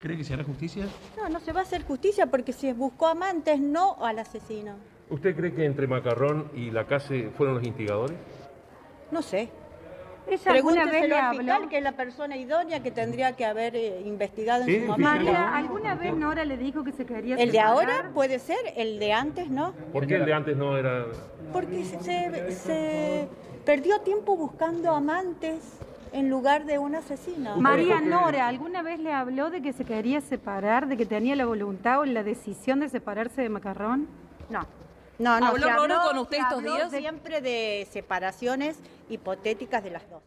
¿Cree que se hará justicia? No, no se va a hacer justicia porque si buscó amantes, no al asesino. ¿Usted cree que entre Macarrón y la casa fueron los instigadores? No sé. ¿Esa alguna vez al fiscal, que es la persona idónea que tendría que haber eh, investigado en su momento. María, ¿alguna vez Nora le dijo que se quería ¿El de ahora puede ser? ¿El de antes no? ¿Por qué el de antes no era...? Porque se, se perdió tiempo buscando amantes en lugar de un asesino. María Nora, ¿alguna vez le habló de que se quería separar, de que tenía la voluntad o la decisión de separarse de Macarrón? No. No, no. ¿Habló, habló con usted estos días? siempre de separaciones hipotéticas de las dos.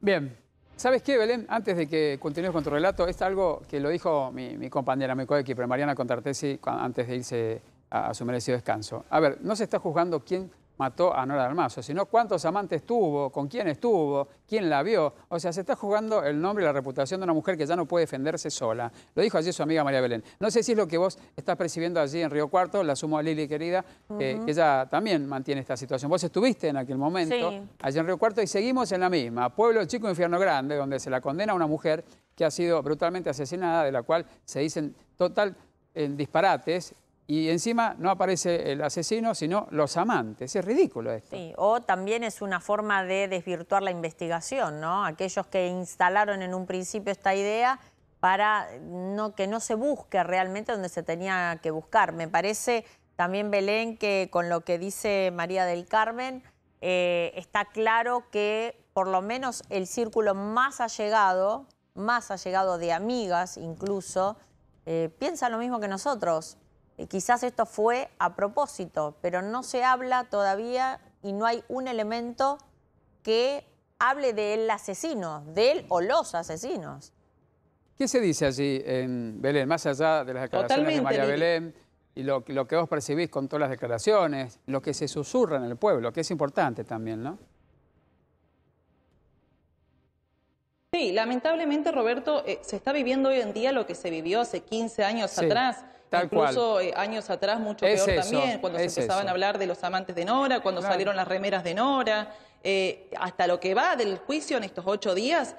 Bien. ¿Sabes qué, Belén? Antes de que continúes con tu relato, es algo que lo dijo mi, compañera, mi coequiper, Mariana Contartesi, antes de irse a su merecido descanso. A ver, no se está juzgando quién mató a Nora Dalmaso, sino cuántos amantes tuvo, con quién estuvo, quién la vio. O sea, se está jugando el nombre y la reputación de una mujer que ya no puede defenderse sola. Lo dijo allí su amiga María Belén. No sé si es lo que vos estás percibiendo allí en Río Cuarto, la sumo a Lili, querida, que ella también mantiene esta situación. Vos estuviste en aquel momento allí en Río Cuarto y seguimos en la misma. Pueblo Chico Infierno Grande, donde se la condena a una mujer que ha sido brutalmente asesinada, de la cual se dicen total en disparates y encima no aparece el asesino, sino los amantes. Es ridículo esto. Sí, o también es una forma de desvirtuar la investigación, ¿no? Aquellos que instalaron en un principio esta idea para no, que no se busque realmente donde se tenía que buscar. Me parece también, Belén, que con lo que dice María del Carmen, eh, está claro que por lo menos el círculo más allegado, más allegado de amigas incluso, eh, piensa lo mismo que nosotros. Eh, quizás esto fue a propósito, pero no se habla todavía y no hay un elemento que hable del asesino, de él o los asesinos. ¿Qué se dice allí en Belén, más allá de las declaraciones de María Belén y lo que vos percibís con todas las declaraciones, lo que se susurra en el pueblo, que es importante también, ¿no? Sí, lamentablemente, Roberto, eh, se está viviendo hoy en día lo que se vivió hace 15 años atrás. Incluso eh, años atrás, mucho peor también, cuando se empezaban a hablar de los amantes de Nora, cuando salieron las remeras de Nora. Eh, hasta lo que va del juicio en estos ocho días,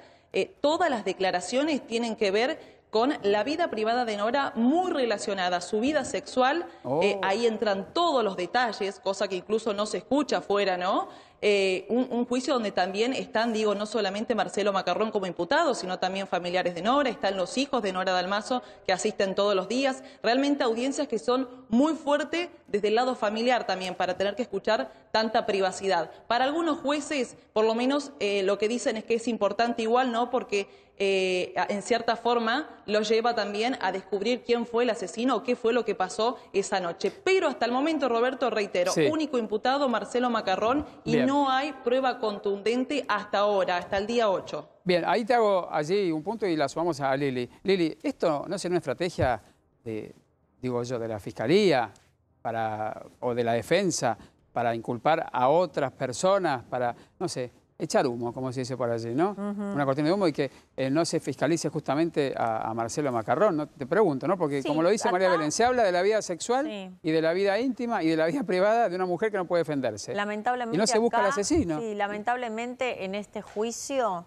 todas las declaraciones tienen que ver con la vida privada de Nora muy relacionada a su vida sexual. Oh. ahí entran todos los detalles, cosa que incluso no se escucha afuera, ¿no? Eh, un, un, juicio donde también están, digo, no solamente Marcelo Macarrón como imputado, sino también familiares de Nora, están los hijos de Nora Dalmazo que asisten todos los días. Realmente audiencias que son muy fuertes desde el lado familiar también, para tener que escuchar tanta privacidad. Para algunos jueces, por lo menos eh, lo que dicen es que es importante igual, ¿no? Porque eh, en cierta forma lo lleva también a descubrir quién fue el asesino o qué fue lo que pasó esa noche. Pero hasta el momento, Roberto, reitero, único imputado Marcelo Macarrón y no hay prueba contundente hasta ahora, hasta el día 8. Bien, ahí te hago allí un punto y la sumamos a Lili. Lili, ¿esto no es una estrategia, de, digo yo, de la Fiscalía para, o de la defensa para inculpar a otras personas, para, no sé, echar humo, como se dice por allí, ¿no? Una cortina de humo y que eh, no se fiscalice justamente a, Marcelo Macarrón, ¿no? Te pregunto, ¿no? Porque como lo dice María Belén, se habla de la vida sexual y de la vida íntima y de la vida privada de una mujer que no puede defenderse. Lamentablemente. Y no se busca al asesino. Sí, lamentablemente en este juicio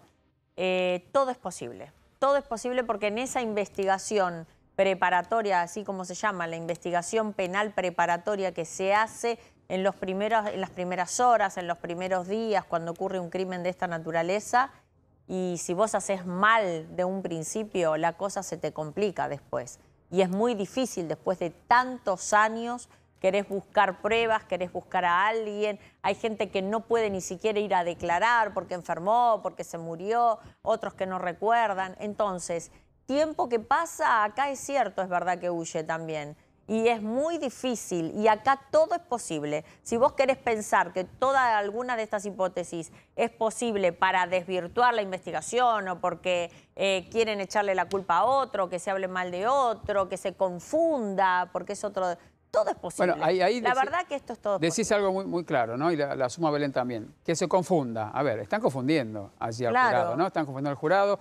eh, todo es posible. Todo es posible porque en esa investigación preparatoria, así como se llama, la investigación penal preparatoria que se hace en, los primeros, en las primeras horas, en los primeros días, cuando ocurre un crimen de esta naturaleza. Y si vos haces mal de un principio, la cosa se te complica después. Y es muy difícil después de tantos años, querés buscar pruebas, querés buscar a alguien. Hay gente que no puede ni siquiera ir a declarar porque enfermó, porque se murió, otros que no recuerdan. Entonces, tiempo que pasa, acá es cierto, es verdad que huye también y es muy difícil y acá todo es posible. Si vos querés pensar que toda alguna de estas hipótesis es posible para desvirtuar la investigación o porque eh, quieren echarle la culpa a otro, que se hable mal de otro, que se confunda, porque es otro... Todo es posible. Bueno, ahí, la verdad que esto es todo Decís algo muy, muy claro, ¿no? Y la, suma Belén también. Que se confunda. A ver, están confundiendo allí al jurado, ¿no? Están confundiendo al jurado.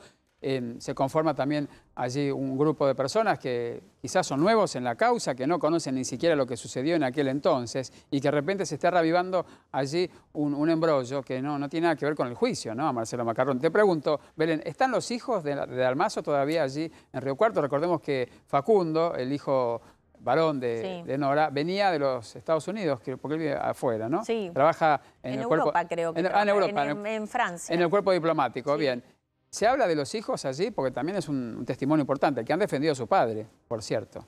Eh, se conforma también allí un grupo de personas que quizás son nuevos en la causa, que no conocen ni siquiera lo que sucedió en aquel entonces y que de repente se está reavivando allí un, embrollo que no, no tiene nada que ver con el juicio, ¿no? A Marcelo Macarrón. Te pregunto, Belén, ¿están los hijos de, de Almazo todavía allí en Río Cuarto? Recordemos que Facundo, el hijo varón de, Nora, venía de los Estados Unidos, porque él vive afuera, ¿no? Sí. Trabaja en, Europa, creo que. En, ah, en Europa. En, Francia. En el cuerpo diplomático, bien. Se habla de los hijos allí porque también es un, testimonio importante, el que han defendido a su padre, por cierto.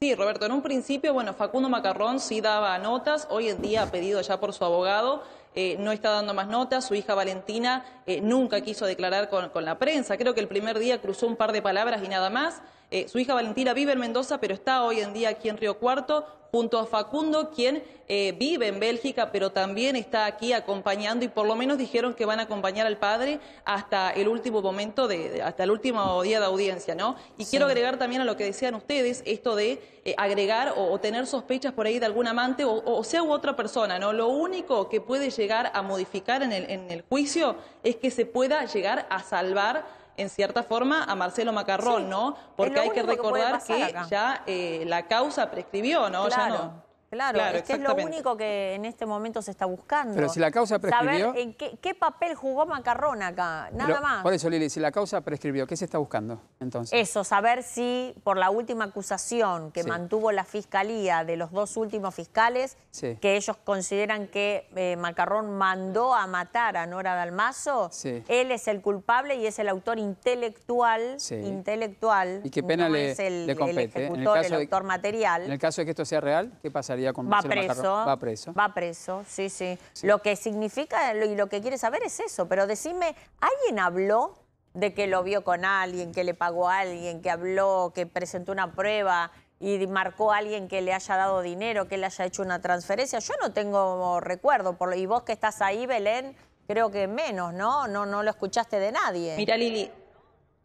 Sí, Roberto, en un principio, bueno, Facundo Macarrón sí daba notas, hoy en día ha pedido ya por su abogado, eh, no está dando más notas, su hija Valentina eh, nunca quiso declarar con la prensa, creo que el primer día cruzó un par de palabras y nada más, eh, su hija Valentina vive en Mendoza, pero está hoy en día aquí en Río Cuarto, junto a Facundo, quien eh, vive en Bélgica, pero también está aquí acompañando y por lo menos dijeron que van a acompañar al padre hasta el último momento, de, hasta el último día de audiencia, ¿no? Y quiero agregar también a lo que decían ustedes, esto de eh, agregar o, tener sospechas por ahí de algún amante o, sea u otra persona, ¿no? Lo único que puede llegar a modificar en el juicio es que se pueda llegar a salvar en cierta forma a Marcelo Macarrón, ¿no? Porque hay que recordar que, ya eh, la causa prescribió, ¿no? Ya no. Claro, es que es lo único que en este momento se está buscando. Pero si la causa prescribió... Saber en qué, papel jugó Macarrón acá, nada más. Por eso, Lili, si la causa prescribió, ¿qué se está buscando entonces? Eso, saber si por la última acusación que mantuvo la fiscalía de los dos últimos fiscales, que ellos consideran que eh, Macarrón mandó a matar a Nora Dalmazo, él es el culpable y es el autor intelectual. intelectual y qué pena no le, es el, ¿eh? ejecutor, el, autor material. En el caso de que esto sea real, ¿qué pasaría? va preso, Va preso. Va preso, sí, sí, Lo que significa y lo que quiere saber es eso. Pero decime, ¿alguien habló de que lo vio con alguien, que le pagó a alguien, que habló, que presentó una prueba? y marcó a alguien que le haya dado dinero, que le haya hecho una transferencia. Yo no tengo recuerdo, por, y vos que estás ahí, Belén, creo que menos, ¿no? No, no lo escuchaste de nadie. Mira, Lili,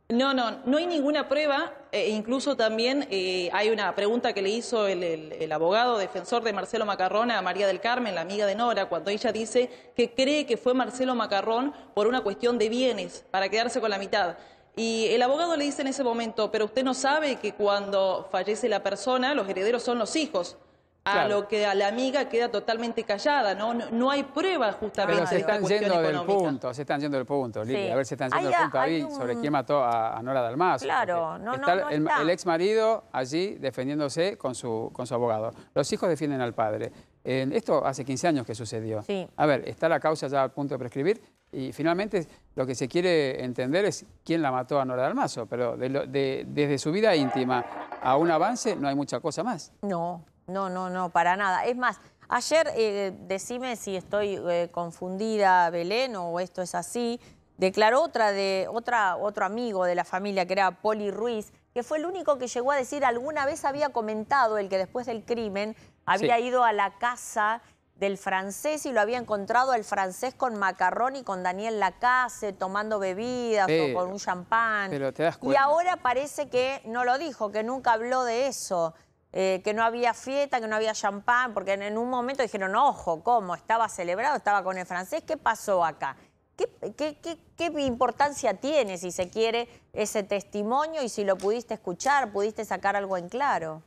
no, no, no hay ninguna prueba. Eh, incluso también eh, hay una pregunta que le hizo el, abogado defensor de Marcelo Macarrón a María del Carmen, la amiga de Nora, cuando ella dice que cree que fue Marcelo Macarrón por una cuestión de bienes, para quedarse con la mitad. Y el abogado le dice en ese momento, pero usted no sabe que cuando fallece la persona, los herederos son los hijos a lo que a la amiga queda totalmente callada, ¿no? No, hay pruebas justamente Pero se están yendo del punto, se están yendo del punto, Lili. A ver, se están yendo del punto ahí sobre quién mató a, Nora Dalmazo. Claro, no, no, el, ex marido allí defendiéndose con su, con su abogado. Los hijos defienden al padre. esto hace 15 años que sucedió. A ver, está la causa ya al punto de prescribir y finalmente lo que se quiere entender es quién la mató a Nora Dalmazo, pero desde su vida íntima a un avance no hay mucha cosa más. No. No, no, no, para nada. Es más, ayer, eh, decime si estoy eh, confundida, Belén, o esto es así, declaró otra de, otra, otro amigo de la familia, que era Poli Ruiz, que fue el único que llegó a decir, alguna vez había comentado el que después del crimen había ido a la casa del francés y lo había encontrado al francés con Macarrón y con Daniel Lacase, tomando bebidas o con un champán. Pero te das cuenta. Y ahora parece que no lo dijo, que nunca habló de eso. Eh, que no había fiesta, que no había champán, porque en, un momento dijeron, ojo, ¿cómo? Estaba celebrado, estaba con el francés, ¿qué pasó acá? ¿Qué, qué, qué, qué importancia tiene, si se quiere, ese testimonio y si lo pudiste escuchar, pudiste sacar algo en claro?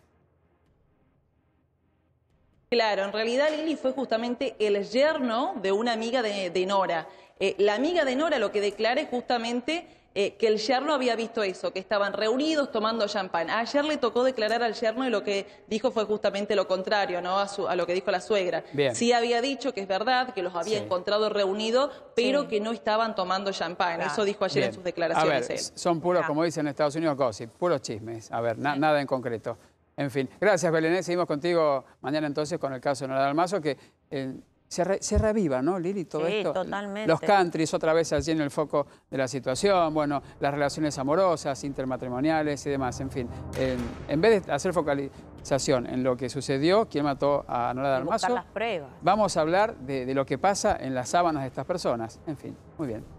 Claro, en realidad Lili fue justamente el yerno de una amiga de, Nora. Eh, la amiga de Nora lo que declara es justamente eh, que el yerno había visto eso, que estaban reunidos tomando champán. Ayer le tocó declarar al yerno y lo que dijo fue justamente lo contrario, ¿no? A, lo que dijo la suegra. Sí había dicho que es verdad, que los había encontrado reunidos, pero que no estaban tomando champán. Eso dijo ayer en sus declaraciones. son puros, ah. como dicen en Estados Unidos, gossip, puros chismes. A ver, nada en concreto. En fin, gracias Belén, seguimos contigo mañana entonces con el caso de Nora Mazo. que eh, se, reviva, ¿no, Lili? Todo sí, esto. totalmente. Los countries otra vez allí en el foco de la situación, bueno, las relaciones amorosas, intermatrimoniales y demás, en fin. En, vez de hacer focalización en lo que sucedió, quién mató a Nora a las pruebas. vamos a hablar de lo que pasa en las sábanas de estas personas. En fin, muy bien.